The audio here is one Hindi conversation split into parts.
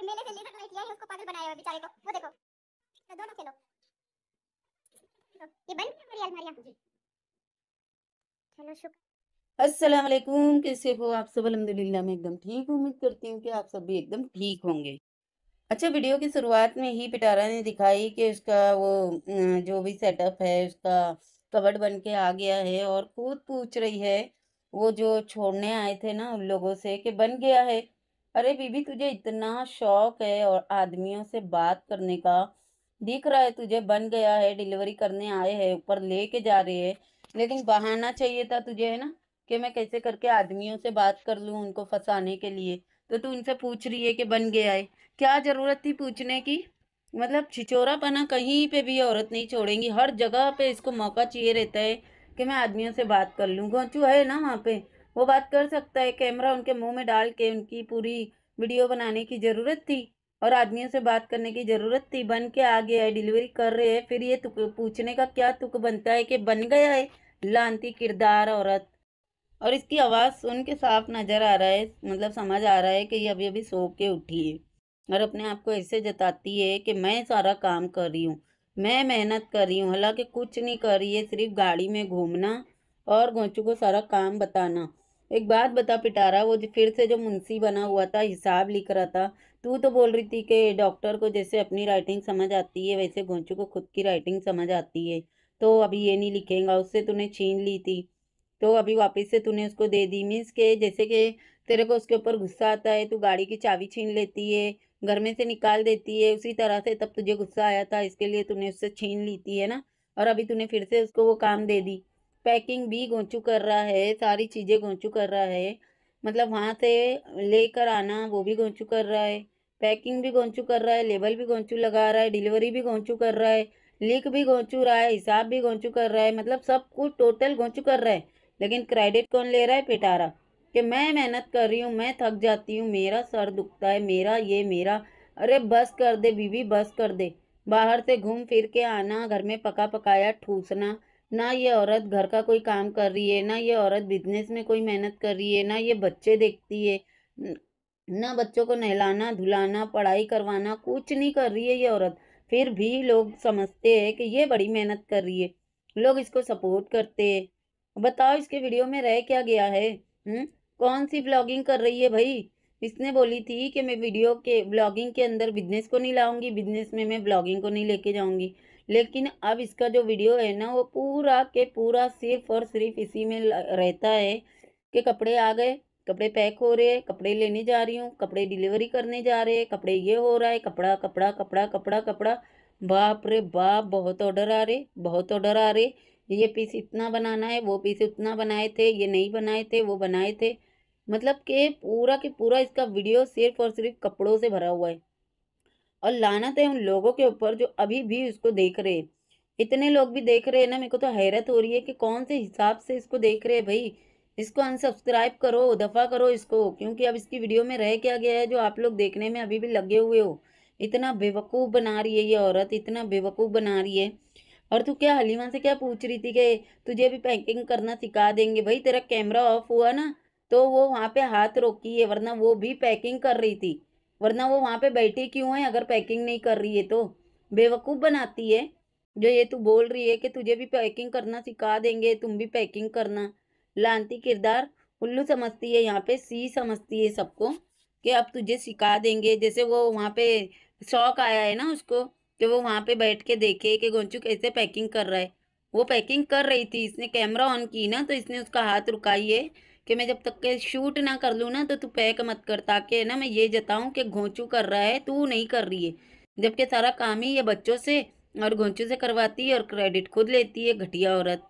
ये मैंने से लेजर बनाई किया है उसको पागल बनाया है बेचारे को वो देखो तो दोनों खेलो ये बन बंद हमारी अलमारियां चलो शुक्र अस्सलाम वालेकुम कैसे हो आप सब अलहमदिल्ला मैं एकदम ठीक उम्मीद करती हूँ कि आप सब भी एकदम ठीक होंगे अच्छा वीडियो की शुरुआत में ही पिटारा ने दिखाई कि उसका वो अं, जो भी सेटअप है उसका कवर्ड बन के आ गया है और खुद पूछ रही है वो जो छोड़ने आए थे ना उन लोगों से कि बन गया है अरे बीबी तुझे इतना शौक है और आदमियों से बात करने का दिख रहा है तुझे बन गया है डिलीवरी करने आए हैं ऊपर लेके जा रहे हैं लेकिन बहाना चाहिए था तुझे है ना कि मैं कैसे करके आदमियों से बात कर लूँ उनको फंसाने के लिए तो तू उनसे पूछ रही है कि बन गया है क्या ज़रूरत थी पूछने की मतलब पना कहीं पे भी औरत नहीं छोड़ेंगी हर जगह पे इसको मौका चाहिए रहता है कि मैं आदमियों से बात कर लूँ गोचू है ना वहाँ पे वो बात कर सकता है कैमरा उनके मुंह में डाल के उनकी पूरी वीडियो बनाने की ज़रूरत थी और आदमियों से बात करने की ज़रूरत थी बन के आ गया है डिलीवरी कर रहे हैं फिर ये तुक पूछने का क्या तुक बनता है कि बन गया है लानती किरदार औरत और इसकी आवाज़ सुन के साफ नज़र आ रहा है मतलब समझ आ रहा है कि ये अभी अभी सो के उठी है और अपने आप को ऐसे जताती है कि मैं सारा काम कर रही हूँ मैं मेहनत कर रही हूँ हालांकि कुछ नहीं कर रही है सिर्फ गाड़ी में घूमना और गोचू को सारा काम बताना एक बात बता पिटारा वो फिर से जो मुंशी बना हुआ था हिसाब लिख रहा था तू तो बोल रही थी कि डॉक्टर को जैसे अपनी राइटिंग समझ आती है वैसे घोंचू को खुद की राइटिंग समझ आती है तो अभी ये नहीं लिखेगा उससे तूने छीन ली थी तो अभी वापस से तूने उसको दे दी मीन्स के जैसे कि तेरे को उसके ऊपर गुस्सा आता है तू गाड़ी की चाबी छीन लेती है घर में से निकाल देती है उसी तरह से तब तुझे गुस्सा आया था इसके लिए तूने उससे छीन ली थी है ना और अभी तूने फिर से उसको वो काम दे दी पैकिंग भी गोंचू कर रहा है सारी चीज़ें गोंचू कर रहा है मतलब वहाँ से लेकर आना वो भी गोंचू कर रहा है पैकिंग भी गोंचू कर रहा है लेबल भी गोंचू लगा रहा है डिलीवरी भी गोंचू कर रहा है लिख भी गोंचू रहा है हिसाब भी गोंचू कर रहा है मतलब सब कुछ टोटल गोंचू कर रहा है लेकिन क्रेडिट कौन ले रहा है पिटारा कि मैं मेहनत कर रही हूँ मैं थक जाती हूँ मेरा सर दुखता है मेरा ये मेरा अरे बस कर दे बीबी बस कर दे बाहर से घूम फिर के आना घर में पका पकाया ठूसना ना ये औरत घर का कोई काम कर रही है ना ये औरत बिजनेस में कोई मेहनत कर रही है ना ये बच्चे देखती है ना बच्चों को नहलाना धुलाना पढ़ाई करवाना कुछ नहीं कर रही है ये औरत फिर भी लोग समझते हैं कि ये बड़ी मेहनत कर रही है लोग इसको सपोर्ट करते हैं बताओ इसके वीडियो में रह क्या गया है हुँ? हम्म, कौन सी ब्लॉगिंग कर रही है भाई इसने बोली थी कि मैं वीडियो के ब्लॉगिंग के अंदर बिजनेस को नहीं लाऊंगी बिजनेस में मैं ब्लॉगिंग को नहीं लेके जाऊंगी लेकिन अब इसका जो वीडियो है ना वो पूरा के पूरा सिर्फ और सिर्फ इसी में रहता है कि कपड़े आ गए कपड़े पैक हो रहे कपड़े लेने जा रही हूँ कपड़े डिलीवरी करने जा रहे हैं कपड़े ये हो रहा है कपड़ा कपड़ा कपड़ा कपड़ा कपड़ा बाप रे बाप बहुत ऑर्डर आ रहे बहुत ऑर्डर आ रहे ये पीस इतना बनाना है वो पीस उतना बनाए थे ये नहीं बनाए थे वो बनाए थे मतलब कि पूरा के पूरा इसका वीडियो सिर्फ और सिर्फ कपड़ों से भरा हुआ है और लानत है उन लोगों के ऊपर जो अभी भी उसको देख रहे हैं इतने लोग भी देख रहे हैं ना मेरे को तो हैरत हो रही है कि कौन से हिसाब से इसको देख रहे हैं भाई इसको अनसब्सक्राइब करो दफ़ा करो इसको क्योंकि अब इसकी वीडियो में रह क्या गया है जो आप लोग देखने में अभी भी लगे हुए हो इतना बेवकूफ़ बना रही है ये औरत इतना बेवकूफ़ बना रही है और तू क्या हलीमा से क्या पूछ रही थी कि तुझे अभी पैकिंग करना सिखा देंगे भाई तेरा कैमरा ऑफ हुआ ना तो वो वहाँ पे हाथ रोकी है वरना वो भी पैकिंग कर रही थी वरना वो वहाँ पे बैठे क्यों है अगर पैकिंग नहीं कर रही है तो बेवकूफ़ बनाती है जो ये तू बोल रही है कि तुझे भी पैकिंग करना सिखा देंगे तुम भी पैकिंग करना लानती किरदार उल्लू समझती है यहाँ पे सी समझती है सबको कि अब तुझे सिखा देंगे जैसे वो वहाँ पे शौक आया है ना उसको कि वो वहाँ पे बैठ के देखे कि गोंचू कैसे पैकिंग कर रहा है वो पैकिंग कर रही थी इसने कैमरा ऑन की ना तो इसने उसका हाथ रुकाई है कि मैं जब तक के शूट ना कर लूँ ना तो तू पैक मत कर ताकि ना मैं ये जताऊँ कि घोंचू कर रहा है तू नहीं कर रही है जबकि सारा काम ही ये बच्चों से और घोंचू से करवाती है और क्रेडिट खुद लेती है घटिया औरत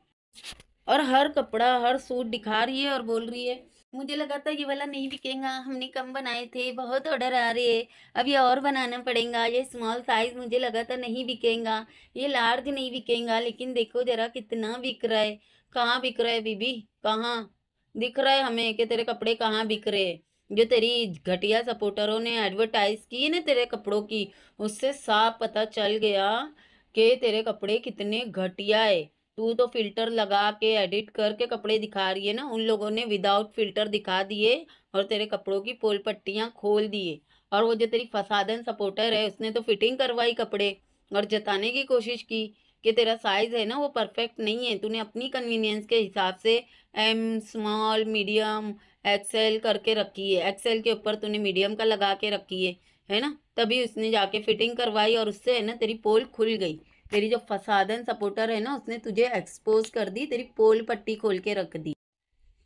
और हर कपड़ा हर सूट दिखा रही है और बोल रही है मुझे लगा था ये वाला नहीं बिकेगा हमने कम बनाए थे बहुत ऑर्डर आ रहे हैं अब ये और बनाना पड़ेगा ये स्मॉल साइज़ मुझे लगा था नहीं बिकेगा ये लार्ज नहीं बिकेगा लेकिन देखो ज़रा कितना बिक रहा है कहाँ बिक रहा है बीबी कहाँ दिख रहा है हमें कि तेरे कपड़े कहाँ बिक रहे जो तेरी घटिया सपोर्टरों ने एडवर्टाइज की ना तेरे कपड़ों की उससे साफ पता चल गया कि तेरे कपड़े कितने घटिया है तू तो फिल्टर लगा के एडिट करके कपड़े दिखा रही है ना उन लोगों ने विदाउट फिल्टर दिखा दिए और तेरे कपड़ों की पोल पट्टियाँ खोल दिए और वो जो तेरी फसादन सपोर्टर है उसने तो फिटिंग करवाई कपड़े और जताने की कोशिश की कि तेरा साइज़ है ना वो परफेक्ट नहीं है तूने अपनी कन्वीनियंस के हिसाब से एम स्मॉल मीडियम एक्सेल करके रखी है एक्सेल के ऊपर तूने मीडियम का लगा के रखी है है ना तभी उसने जाके फिटिंग करवाई और उससे है ना तेरी पोल खुल गई तेरी जो फसादन सपोर्टर है ना उसने तुझे एक्सपोज कर दी तेरी पोल पट्टी खोल के रख दी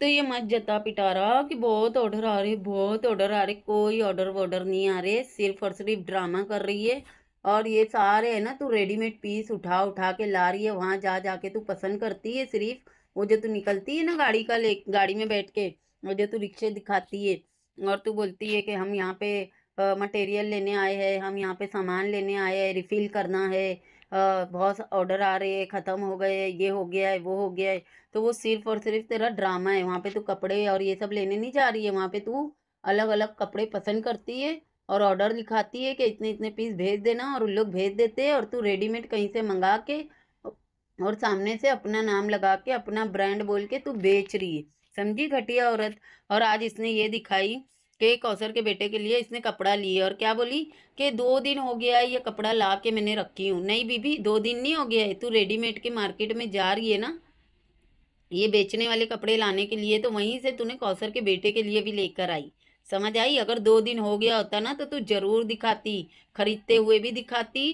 तो ये मत जता पिटारा कि बहुत ऑर्डर आ रहे बहुत ऑर्डर आ रहे कोई ऑर्डर वॉर्डर नहीं आ रहे सिर्फ और सिर्फ ड्रामा कर रही है और ये सारे है ना तू रेडीमेड पीस उठा उठा के ला रही है वहाँ जा जा के तू पसंद करती है सिर्फ वो जो तू निकलती है ना गाड़ी का ले गाड़ी में बैठ के वो जो तू रिक्शे दिखाती है और तू बोलती है कि हम यहाँ पे मटेरियल लेने आए हैं हम यहाँ पे सामान लेने आए हैं रिफ़िल करना है बहुत ऑर्डर आ रहे हैं ख़त्म हो गए ये हो गया है वो हो गया है तो वो सिर्फ और सिर्फ तेरा ड्रामा है वहाँ पे तू कपड़े और ये सब लेने नहीं जा रही है वहाँ पे तू अलग अलग कपड़े पसंद करती है और ऑर्डर लिखाती है कि इतने इतने पीस भेज देना और उन लोग भेज देते हैं और तू रेडीमेड कहीं से मंगा के और सामने से अपना नाम लगा के अपना ब्रांड बोल के तू बेच रही है समझी घटिया औरत और आज इसने ये दिखाई कि कौसर के बेटे के लिए इसने कपड़ा लिए और क्या बोली कि दो दिन हो गया है ये कपड़ा ला के मैंने रखी हूँ नहीं बीबी दो दिन नहीं हो गया है तू रेडीमेड के मार्केट में जा रही है ना ये बेचने वाले कपड़े लाने के लिए तो वहीं से तूने कौसर के बेटे के लिए भी लेकर आई समझ आई अगर दो दिन हो गया होता ना तो तू जरूर दिखाती खरीदते हुए भी दिखाती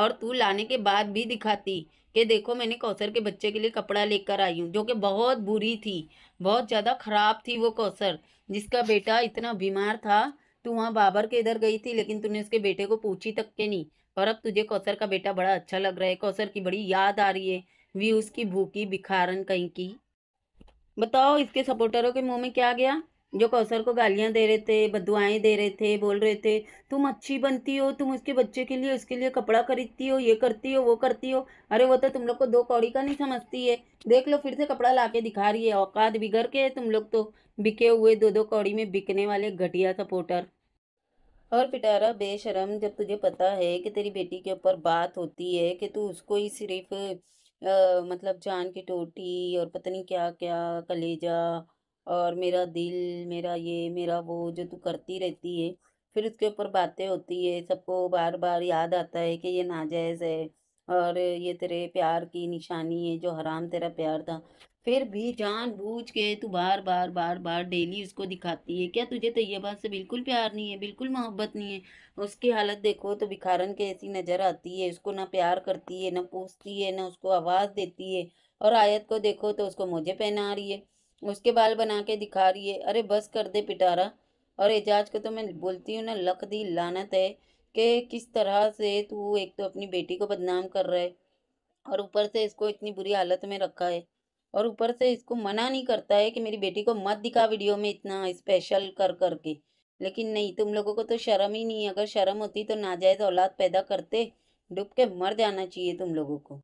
और तू लाने के बाद भी दिखाती कि देखो मैंने कौसर के बच्चे के लिए कपड़ा लेकर आई हूँ जो कि बहुत बुरी थी बहुत ज़्यादा ख़राब थी वो कौसर जिसका बेटा इतना बीमार था तू वहाँ बाबर के इधर गई थी लेकिन तूने उसके बेटे को पूछी तक के नहीं और अब तुझे कौसर का बेटा बड़ा अच्छा लग रहा है कौसर की बड़ी याद आ रही है वी उसकी भूखी बिखारन कहीं की बताओ इसके सपोर्टरों के मुंह में क्या गया जो कौशल को गालियाँ दे रहे थे बदुआएँ दे रहे थे बोल रहे थे तुम अच्छी बनती हो तुम उसके बच्चे के लिए उसके लिए कपड़ा खरीदती हो ये करती हो वो करती हो अरे वो तो तुम लोग को दो कौड़ी का नहीं समझती है देख लो फिर से कपड़ा ला के दिखा रही है औकात बिगड़ के तुम लोग तो बिके हुए दो दो कौड़ी में बिकने वाले घटिया सपोर्टर और पिटारा बेशरम जब तुझे पता है कि तेरी बेटी के ऊपर बात होती है कि तू उसको ही सिर्फ मतलब जान की टोटी और पता नहीं क्या क्या कलेजा और मेरा दिल मेरा ये मेरा वो जो तू करती रहती है फिर उसके ऊपर बातें होती है सबको बार बार याद आता है कि ये नाजायज़ है और ये तेरे प्यार की निशानी है जो हराम तेरा प्यार था फिर भी जान बूझ के तू बार बार बार बार डेली उसको दिखाती है क्या तुझे तैयबा तो से बिल्कुल प्यार नहीं है बिल्कुल मोहब्बत नहीं है उसकी हालत देखो तो भिखारन के ऐसी नज़र आती है उसको ना प्यार करती है ना पूछती है ना उसको आवाज़ देती है और आयत को देखो तो उसको मुझे पहना रही है उसके बाल बना के दिखा रही है अरे बस कर दे पिटारा और एजाज को तो मैं बोलती हूँ ना लख दी लानत है कि किस तरह से तू एक तो अपनी बेटी को बदनाम कर रहा है और ऊपर से इसको इतनी बुरी हालत में रखा है और ऊपर से इसको मना नहीं करता है कि मेरी बेटी को मत दिखा वीडियो में इतना स्पेशल कर करके लेकिन नहीं तुम लोगों को तो शर्म ही नहीं अगर शर्म होती तो नाजायज़ औलाद पैदा करते डूब के मर जाना चाहिए तुम लोगों को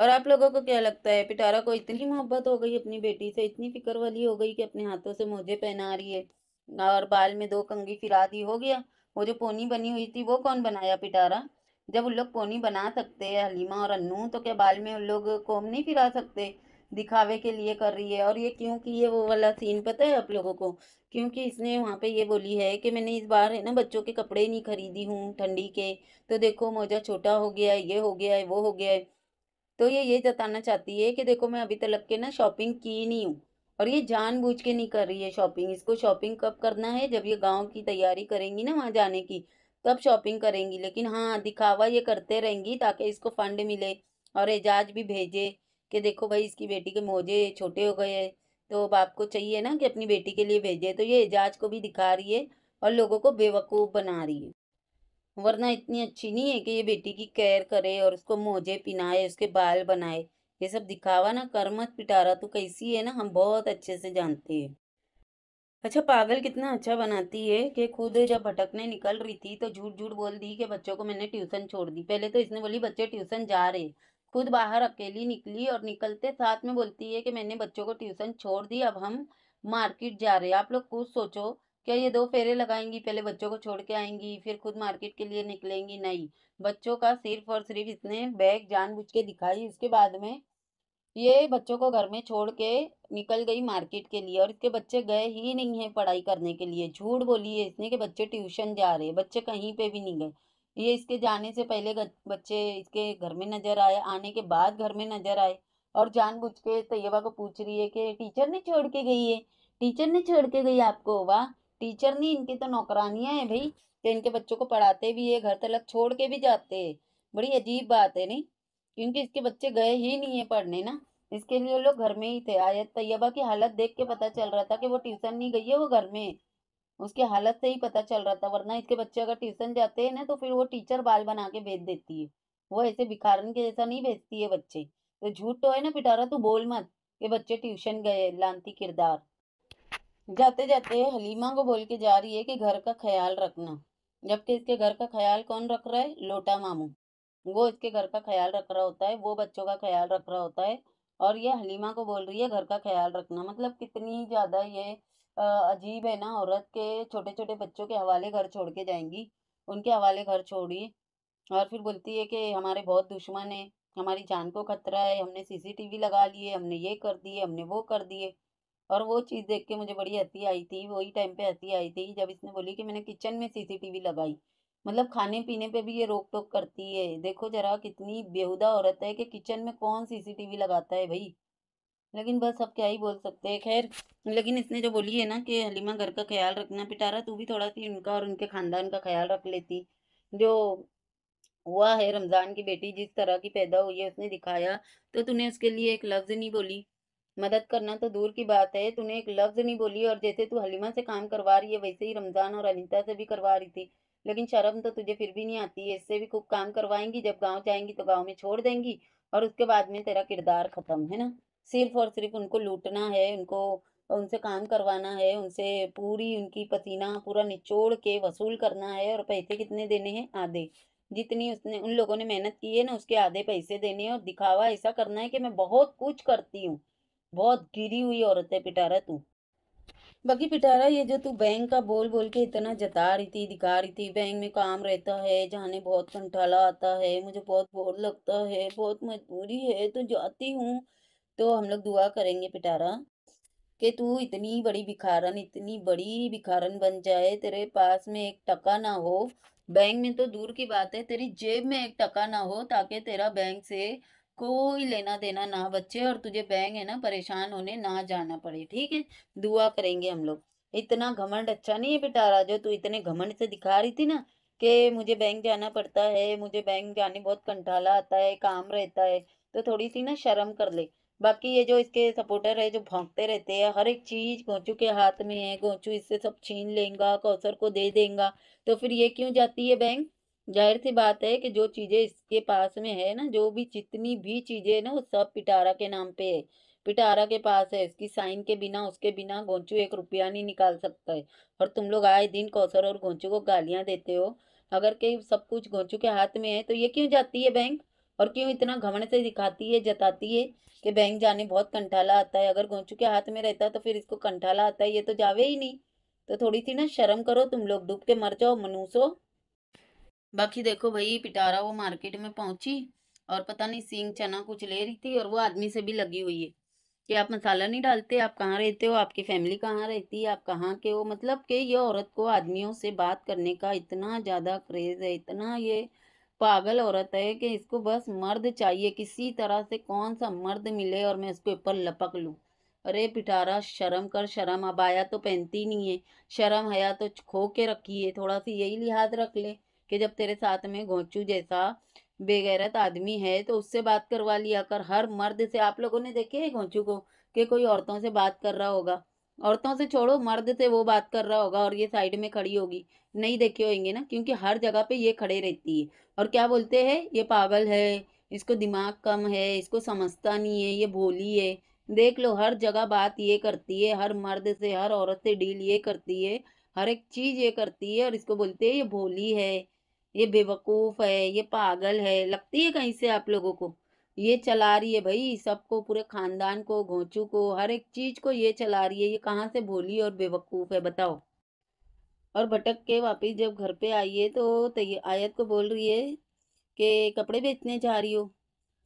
और आप लोगों को क्या लगता है पिटारा को इतनी मोहब्बत हो गई अपनी बेटी से इतनी फिक्र वाली हो गई कि अपने हाथों से मोजे पहना रही है और बाल में दो कंगी फिरा दी हो गया वो जो पोनी बनी हुई थी वो कौन बनाया पिटारा जब उन लोग पोनी बना सकते हैं हलीमा और अन्नू तो क्या बाल में उन लोग कोम नहीं फिरा सकते दिखावे के लिए कर रही है और ये क्यों ये वो वाला सीन पता है आप लोगों को क्योंकि इसने वहाँ पे ये बोली है कि मैंने इस बार है ना बच्चों के कपड़े नहीं खरीदी हूँ ठंडी के तो देखो मोजा छोटा हो गया ये हो गया है वो हो गया है तो ये ये जताना चाहती है कि देखो मैं अभी तक के ना शॉपिंग की नहीं हूँ और ये जानबूझ के नहीं कर रही है शॉपिंग इसको शॉपिंग कब करना है जब ये गांव की तैयारी करेंगी ना वहाँ जाने की तब शॉपिंग करेंगी लेकिन हाँ दिखावा ये करते रहेंगी ताकि इसको फंड मिले और एजाज भी भेजे कि देखो भाई इसकी बेटी के मोजे छोटे हो गए तो बाप को चाहिए ना कि अपनी बेटी के लिए भेजे तो ये एजाज को भी दिखा रही है और लोगों को बेवकूफ़ बना रही है वरना इतनी अच्छी नहीं है कि ये बेटी की केयर करे और उसको मोजे पिनाए उसके बाल बनाए ये सब दिखावा ना कर मत पिटारा तो कैसी है ना हम बहुत अच्छे से जानते हैं अच्छा पागल कितना अच्छा बनाती है कि खुद जब भटकने निकल रही थी तो झूठ झूठ बोल दी कि बच्चों को मैंने ट्यूशन छोड़ दी पहले तो इसने बोली बच्चे ट्यूशन जा रहे खुद बाहर अकेली निकली और निकलते साथ में बोलती है कि मैंने बच्चों को ट्यूशन छोड़ दी अब हम मार्केट जा रहे आप लोग खुद सोचो क्या ये दो फेरे लगाएंगी पहले बच्चों को छोड़ के आएंगी फिर खुद मार्केट के लिए निकलेंगी नहीं बच्चों का सिर्फ और सिर्फ इसने बैग जानबूझ के दिखाई उसके बाद में ये बच्चों को घर में छोड़ के निकल गई मार्केट के लिए और इसके बच्चे गए ही नहीं है पढ़ाई करने के लिए झूठ बोली है इसने कि बच्चे ट्यूशन जा रहे बच्चे कहीं पे भी नहीं गए ये इसके जाने से पहले बच्चे इसके घर में नज़र आए आने के बाद घर में नज़र आए और जानबूझ के तैयबा को पूछ रही है कि टीचर ने छोड़ के गई है टीचर ने छोड़ के गई आपको वाह टीचर नहीं इनकी तो नौकरानियाँ हैं भाई तो इनके बच्चों को पढ़ाते भी है घर तलक छोड़ के भी जाते है बड़ी अजीब बात है नहीं क्योंकि इसके बच्चे गए ही नहीं है पढ़ने ना इसके लिए लोग घर में ही थे आयत तैयबा की हालत देख के पता चल रहा था कि वो ट्यूशन नहीं गई है वो घर में उसकी हालत से ही पता चल रहा था वरना इसके बच्चे अगर ट्यूशन जाते हैं ना तो फिर वो टीचर बाल बना के भेज देती है वो ऐसे भिखारन के जैसा नहीं भेजती है बच्चे तो झूठ तो है ना पिटारा तू बोल मत कि बच्चे ट्यूशन गए लानती किरदार जाते जाते हलीमा को बोल के जा रही है कि घर का ख्याल रखना जबकि इसके घर का ख्याल कौन रख रहा है लोटा मामू वो इसके घर का ख्याल रख रहा होता है वो बच्चों का ख्याल रख रहा होता है और ये हलीमा को बोल रही है घर का ख्याल रखना मतलब कितनी ज़्यादा ये अजीब है ना औरत के छोटे छोटे बच्चों के हवाले घर छोड़ के जाएंगी उनके हवाले घर छोड़िए और फिर बोलती है कि हमारे बहुत दुश्मन है हमारी जान को खतरा है हमने सीसीटीवी लगा लिए हमने ये कर दिए हमने वो कर दिए और वो चीज़ देख के मुझे बड़ी हंसी आई थी वही टाइम पे हंसी आई थी जब इसने बोली कि मैंने किचन में सीसीटीवी लगाई मतलब खाने पीने पे भी ये रोक टोक करती है देखो जरा कितनी बेहुदा औरत है कि किचन में कौन सीसीटीवी लगाता है भाई लेकिन बस अब क्या ही बोल सकते हैं खैर लेकिन इसने जो बोली है ना कि हलीमा घर का ख्याल रखना पिटारा तू भी थोड़ा सी उनका और उनके खानदान का ख्याल रख लेती जो हुआ है रमज़ान की बेटी जिस तरह की पैदा हुई है उसने दिखाया तो तूने उसके लिए एक लफ्ज़ नहीं बोली मदद करना तो दूर की बात है तूने एक लफ्ज़ नहीं बोली और जैसे तू हलीमा से काम करवा रही है वैसे ही रमज़ान और अनिता से भी करवा रही थी लेकिन शर्म तो तुझे फिर भी नहीं आती है इससे भी खूब काम करवाएंगी जब गांव जाएंगी तो गांव में छोड़ देंगी और उसके बाद में तेरा किरदार ख़त्म है ना सिर्फ और सिर्फ उनको लूटना है उनको उनसे काम करवाना है उनसे पूरी उनकी पसीना पूरा निचोड़ के वसूल करना है और पैसे कितने देने हैं आधे जितनी उसने उन लोगों ने मेहनत की है ना उसके आधे पैसे देने हैं और दिखावा ऐसा करना है कि मैं बहुत कुछ करती हूँ बहुत गिरी हुई औरत है पिटारा तू बाकी पिटारा ये जो तू बैंक का बोल बोल के इतना जता रही थी दिखा रही थी बैंक में काम रहता है जाने बहुत कंठाला आता है मुझे बहुत बोर लगता है बहुत मजबूरी है तो जाती हूँ तो हम लोग दुआ करेंगे पिटारा कि तू इतनी बड़ी भिखारन इतनी बड़ी भिखारन बन जाए तेरे पास में एक टका ना हो बैंक में तो दूर की बात है तेरी जेब में एक टका ना हो ताकि तेरा बैंक से कोई लेना देना ना बच्चे और तुझे बैंक है ना परेशान होने ना जाना पड़े ठीक है दुआ करेंगे हम लोग इतना घमंड अच्छा नहीं है बेटा राजो तू इतने घमंड से दिखा रही थी ना कि मुझे बैंक जाना पड़ता है मुझे बैंक जाने बहुत कंटाला आता है काम रहता है तो थोड़ी सी ना शर्म कर ले बाकी ये जो इसके सपोर्टर है जो भोंकते रहते हैं हर एक चीज़ गोचू के हाथ में है गोचू इससे सब छीन लेगा कौसर को दे देगा तो फिर ये क्यों जाती है बैंक जाहिर सी बात है कि जो चीज़ें इसके पास में है ना जो भी जितनी भी चीज़ें ना वो सब पिटारा के नाम पे है पिटारा के पास है इसकी साइन के बिना उसके बिना गोंचू एक रुपया नहीं निकाल सकता है और तुम लोग आए दिन कौशर और गोंचू को गालियाँ देते हो अगर के सब कुछ गोंचू के हाथ में है तो ये क्यों जाती है बैंक और क्यों इतना घमंड से दिखाती है जताती है कि बैंक जाने बहुत कंठाला आता है अगर गोंचू के हाथ में रहता तो फिर इसको कंठाला आता है ये तो जावे ही नहीं तो थोड़ी सी ना शर्म करो तुम लोग डूब के मर जाओ मनुसो बाकी देखो भाई पिटारा वो मार्केट में पहुंची और पता नहीं सींग चना कुछ ले रही थी और वो आदमी से भी लगी हुई है कि आप मसाला नहीं डालते आप कहाँ रहते हो आपकी फैमिली कहाँ रहती है आप कहाँ के हो मतलब कि ये औरत को आदमियों से बात करने का इतना ज़्यादा क्रेज़ है इतना ये पागल औरत है कि इसको बस मर्द चाहिए किसी तरह से कौन सा मर्द मिले और मैं इसके ऊपर लपक लूँ अरे पिटारा शर्म कर शर्म अब आया तो पहनती नहीं है शर्म हया तो खो के रखी है थोड़ा सी यही लिहाज रख ले कि जब तेरे साथ में गोचू जैसा बेगैरत आदमी है तो उससे बात करवा लिया कर हर मर्द से आप लोगों ने देखे है गोचू को कि कोई औरतों से बात कर रहा होगा औरतों से छोड़ो मर्द से वो बात कर रहा होगा और ये साइड में खड़ी होगी नहीं देखे होंगे ना क्योंकि हर जगह पे ये खड़े रहती है और क्या बोलते हैं ये पागल है इसको दिमाग कम है इसको समझता नहीं है ये भोली है देख लो हर जगह बात ये करती है हर मर्द से हर औरत से डील ये करती है हर एक चीज़ ये करती है और इसको बोलते हैं ये भोली है ये बेवकूफ़ है ये पागल है लगती है कहीं से आप लोगों को ये चला रही है भाई सबको पूरे खानदान को घोंचू को हर एक चीज़ को ये चला रही है ये कहाँ से भोली और बेवकूफ़ है बताओ और भटक के वापिस जब घर पे आई है तो, तो आयत को बोल रही है कि कपड़े बेचने जा रही हो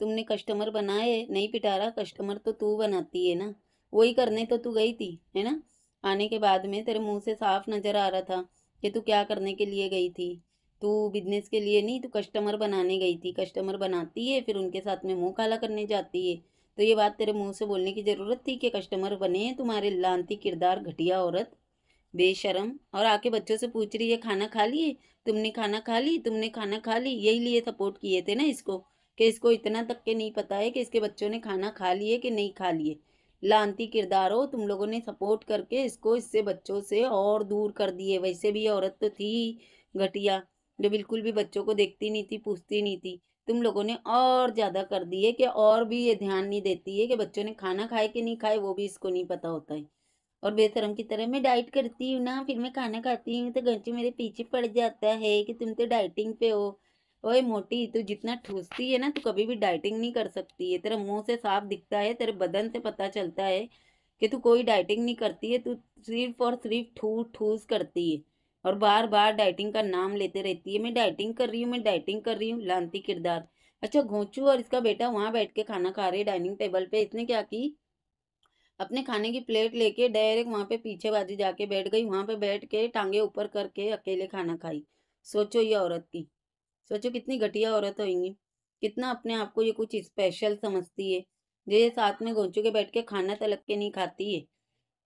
तुमने कस्टमर बनाए नहीं पिटारा कस्टमर तो तू बनाती है ना वही करने तो तू गई थी है ना आने के बाद में तेरे मुंह से साफ नज़र आ रहा था कि तू क्या करने के लिए गई थी तो बिजनेस के लिए नहीं तो कस्टमर बनाने गई थी कस्टमर बनाती है फिर उनके साथ में मुँह काला करने जाती है तो ये बात तेरे मुँह से बोलने की ज़रूरत थी कि कस्टमर बने तुम्हारे लानती किरदार घटिया औरत बेशरम और आके बच्चों से पूछ रही है खाना खा लिए तुमने खाना खा ली तुमने खाना खा ली यही लिए सपोर्ट किए थे ना इसको कि इसको इतना तक के नहीं पता है कि इसके बच्चों ने खाना खा लिए कि नहीं खा लिए लानती किरदार हो तुम लोगों ने सपोर्ट करके इसको इससे बच्चों से और दूर कर दिए वैसे भी औरत तो थी घटिया जो बिल्कुल भी बच्चों को देखती नहीं थी पूछती नहीं थी तुम लोगों ने और ज़्यादा कर दी है कि और भी ये ध्यान नहीं देती है कि बच्चों ने खाना खाए कि नहीं खाए वो भी इसको नहीं पता होता है और बेतरम की तरह मैं डाइट करती हूँ ना फिर मैं खाना खाती हूँ तो गंचू मेरे पीछे पड़ जाता है कि तुम तो डाइटिंग पे हो ओए मोटी तू जितना ठूसती है ना तू कभी भी डाइटिंग नहीं कर सकती है तेरा मुंह से साफ दिखता है तेरे बदन से पता चलता है कि तू कोई डाइटिंग नहीं करती है तू सिर्फ और सिर्फ ठूस ठूस करती है और बार बार डाइटिंग का नाम लेते रहती है मैं डाइटिंग कर रही हूँ मैं डाइटिंग कर रही हूँ लानती किरदार अच्छा घोंचू और इसका बेटा वहाँ बैठ के खाना खा रहे डाइनिंग टेबल पे इसने क्या की अपने खाने की प्लेट लेके डायरेक्ट वहाँ पे पीछे बाजू जाके बैठ गई वहाँ पे बैठ के टांगे ऊपर करके अकेले खाना खाई सोचो ये औरत की सोचो कितनी घटिया औरत होगी कितना अपने आप को ये कुछ स्पेशल समझती है जो ये साथ में घोंचू के बैठ के खाना तलक के नहीं खाती है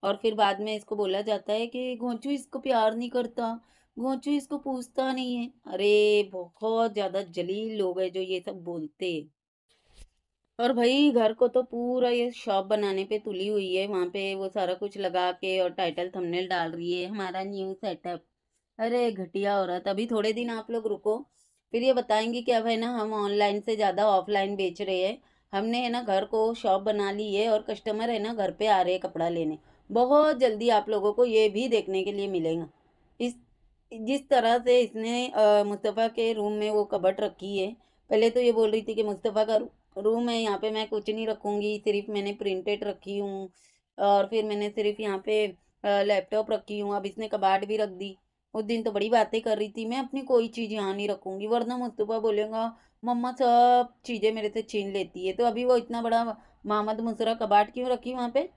और फिर बाद में इसको बोला जाता है कि घोंचू इसको प्यार नहीं करता घोंचू इसको पूछता नहीं है अरे बहुत ज़्यादा जलील लोग है जो ये सब बोलते और भाई घर को तो पूरा ये शॉप बनाने पे तुली हुई है वहाँ पे वो सारा कुछ लगा के और टाइटल थंबनेल डाल रही है हमारा न्यू सेटअप अरे घटिया हो रहा था अभी थोड़े दिन आप लोग रुको फिर ये बताएंगे कि अब है ना हम ऑनलाइन से ज़्यादा ऑफलाइन बेच रहे हैं हमने है ना घर को शॉप बना ली है और कस्टमर है ना घर पे आ रहे हैं कपड़ा लेने बहुत जल्दी आप लोगों को ये भी देखने के लिए मिलेगा इस जिस तरह से इसने मुस्तफ़ा के रूम में वो कबट रखी है पहले तो ये बोल रही थी कि मुस्तफ़ा का रूम है यहाँ पे मैं कुछ नहीं रखूँगी सिर्फ मैंने प्रिंटेड रखी हूँ और फिर मैंने सिर्फ यहाँ पे लैपटॉप रखी हूँ अब इसने कबाट भी रख दी उस दिन तो बड़ी बातें कर रही थी मैं अपनी कोई चीज़ यहाँ नहीं रखूँगी वरना मुस्तफ़ा बोलेगा मम्मा सब चीज़ें मेरे से छीन लेती है तो अभी वो इतना बड़ा मोहम्मद मुसरा कबाट क्यों रखी वहाँ पर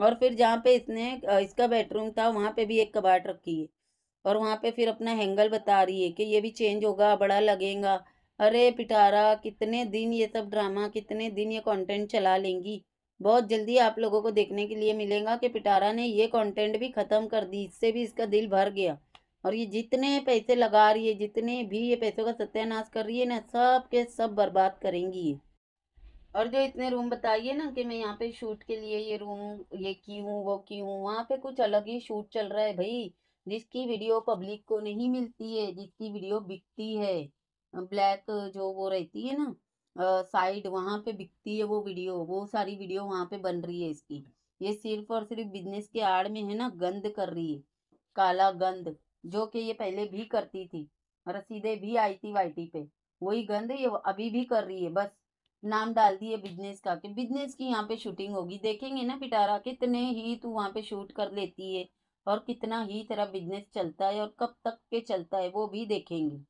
और फिर जहाँ पे इसने इसका बेडरूम था वहाँ पे भी एक कबाट रखी है और वहाँ पे फिर अपना हैंगल बता रही है कि ये भी चेंज होगा बड़ा लगेगा अरे पिटारा कितने दिन ये सब ड्रामा कितने दिन ये कंटेंट चला लेंगी बहुत जल्दी आप लोगों को देखने के लिए मिलेगा कि पिटारा ने ये कॉन्टेंट भी ख़त्म कर दी इससे भी इसका दिल भर गया और ये जितने पैसे लगा रही है जितने भी ये पैसों का सत्यानाश कर रही है ना सब के सब बर्बाद करेंगी ये और जो इतने रूम बताइए ना कि मैं यहाँ पे शूट के लिए ये रूम ये की हूँ वो की हूँ वहाँ पे कुछ अलग ही शूट चल रहा है भाई जिसकी वीडियो पब्लिक को नहीं मिलती है जिसकी वीडियो बिकती है ब्लैक जो वो रहती है ना साइड वहाँ पे बिकती है वो वीडियो वो सारी वीडियो वहाँ पे बन रही है इसकी ये सिर्फ और सिर्फ बिजनेस के आड़ में है ना गंद कर रही है काला गंद जो कि ये पहले भी करती थी रसीदे भी आई थी वाई पे वही गंद ये अभी भी कर रही है बस नाम डाल दिए बिजनेस का कि बिजनेस की यहाँ पे शूटिंग होगी देखेंगे ना पिटारा कितने ही तू वहाँ पे शूट कर लेती है और कितना ही तेरा बिजनेस चलता है और कब तक के चलता है वो भी देखेंगे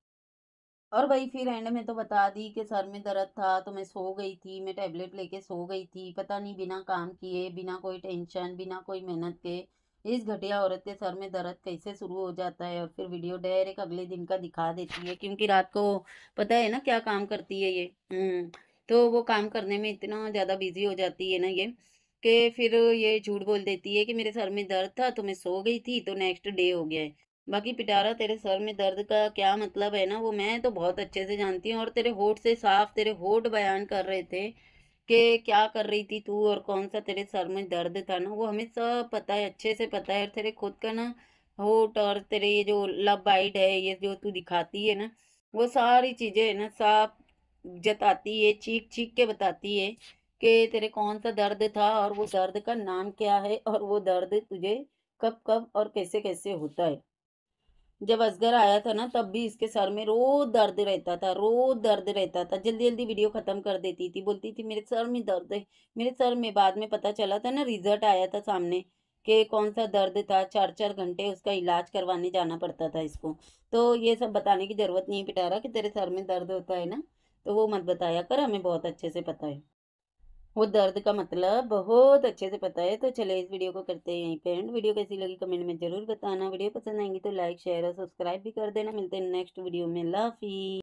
और भाई फिर एंड में तो बता दी कि सर में दर्द था तो मैं सो गई थी मैं टैबलेट लेके सो गई थी पता नहीं बिना काम किए बिना कोई टेंशन बिना कोई मेहनत के इस घटिया औरत के सर में दर्द कैसे शुरू हो जाता है और फिर वीडियो डायरेक्ट अगले दिन का दिखा देती है क्योंकि रात को पता है ना क्या काम करती है ये हम्म, तो वो काम करने में इतना ज़्यादा बिजी हो जाती है ना ये कि फिर ये झूठ बोल देती है कि मेरे सर में दर्द था तो मैं सो गई थी तो नेक्स्ट डे हो गया है बाकी पिटारा तेरे सर में दर्द का क्या मतलब है ना वो मैं तो बहुत अच्छे से जानती हूँ और तेरे होठ से साफ तेरे होठ बयान कर रहे थे कि क्या कर रही थी तू और कौन सा तेरे सर में दर्द था ना वो हमें सब पता है अच्छे से पता है और तेरे खुद का ना होठ और तेरे ये जो लब बाइट है ये जो तू दिखाती है ना वो सारी चीज़ें है ना साफ जताती है चीख चीख के बताती है कि तेरे कौन सा दर्द था और वो दर्द का नाम क्या है और वो दर्द तुझे कब कब और कैसे कैसे होता है जब असगर आया था ना तब भी इसके सर में रोज दर्द रहता था रोज दर्द रहता था जल्दी जल्दी वीडियो ख़त्म कर देती थी बोलती थी मेरे सर में दर्द है मेरे सर में बाद में पता चला था ना रिजल्ट आया था सामने कि कौन सा दर्द था चार चार घंटे उसका इलाज करवाने जाना पड़ता था इसको तो ये सब बताने की ज़रूरत नहीं पिटारा कि तेरे सर में दर्द होता है ना तो वो मत बताया कर हमें बहुत अच्छे से पता है वो दर्द का मतलब बहुत अच्छे से पता है तो चले इस वीडियो को करते हैं यहीं पे एंड वीडियो कैसी लगी कमेंट में ज़रूर बताना वीडियो पसंद आएंगी तो लाइक शेयर और सब्सक्राइब भी कर देना मिलते हैं नेक्स्ट वीडियो में लाफी